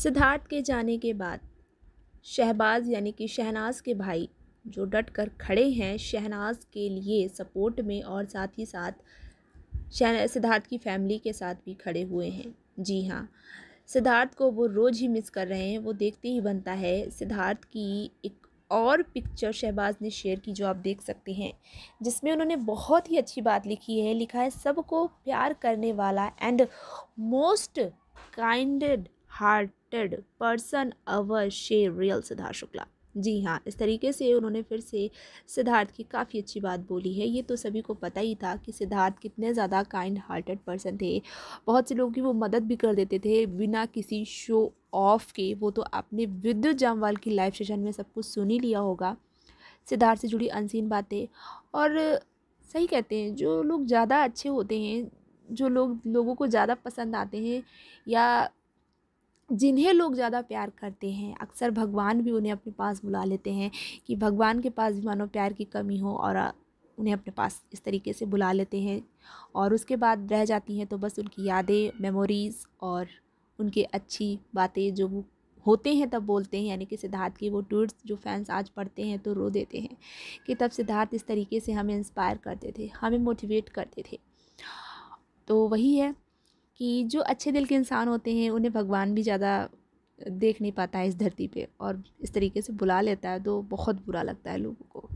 सिद्धार्थ के जाने के बाद शहबाज यानी कि शहनाज के भाई जो डट कर खड़े हैं शहनाज के लिए सपोर्ट में और साथ ही साथ सिद्धार्थ की फैमिली के साथ भी खड़े हुए हैं जी हाँ सिद्धार्थ को वो रोज़ ही मिस कर रहे हैं वो देखते ही बनता है सिद्धार्थ की एक और पिक्चर शहबाज ने शेयर की जो आप देख सकते हैं जिसमें उन्होंने बहुत ही अच्छी बात लिखी है लिखा है सबको प्यार करने वाला and most kinded heart related person our शे रियल सिद्धार्थ शुक्ला जी हाँ इस तरीके से उन्होंने फिर से सिद्धार्थ की काफ़ी अच्छी बात बोली है ये तो सभी को पता ही था कि सिद्धार्थ कितने ज़्यादा काइंड हार्टेड पर्सन थे बहुत से लोगों की वो मदद भी कर देते थे बिना किसी शो ऑफ के वो तो आपने विद्युत जामवाल की लाइव सेशन में सब कुछ सुन ही लिया होगा सिद्धार्थ से जुड़ी अनसीन बातें और सही कहते हैं जो लोग ज़्यादा अच्छे होते हैं जो लोग लोगों को ज़्यादा पसंद आते हैं या जिन्हें लोग ज़्यादा प्यार करते हैं अक्सर भगवान भी उन्हें अपने पास बुला लेते हैं कि भगवान के पास भी मानो प्यार की कमी हो और उन्हें अपने पास इस तरीके से बुला लेते हैं और उसके बाद रह जाती हैं तो बस उनकी यादें मेमोरीज़ और उनके अच्छी बातें जो वो होते हैं तब बोलते हैं यानी कि सिद्धार्थ की वो ट्वीट्स जो फैंस आज पढ़ते हैं तो रो देते हैं कि तब सिद्धार्थ इस तरीके से हमें इंस्पायर करते थे हमें मोटिवेट करते थे तो वही है कि जो अच्छे दिल के इंसान होते हैं उन्हें भगवान भी ज़्यादा देख नहीं पाता है इस धरती पे और इस तरीके से बुला लेता है तो बहुत बुरा लगता है लोगों को